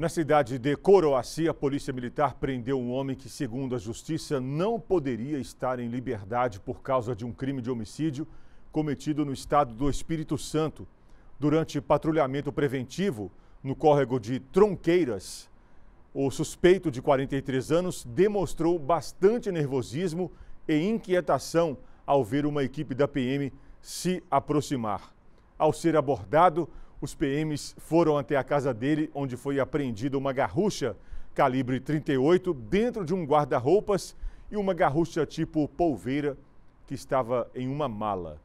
Na cidade de Coroaci, a Polícia Militar prendeu um homem que, segundo a Justiça, não poderia estar em liberdade por causa de um crime de homicídio cometido no estado do Espírito Santo. Durante patrulhamento preventivo no córrego de Tronqueiras, o suspeito de 43 anos demonstrou bastante nervosismo e inquietação ao ver uma equipe da PM se aproximar. Ao ser abordado, os PMs foram até a casa dele, onde foi apreendida uma garrucha calibre 38 dentro de um guarda-roupas e uma garrucha tipo polveira que estava em uma mala.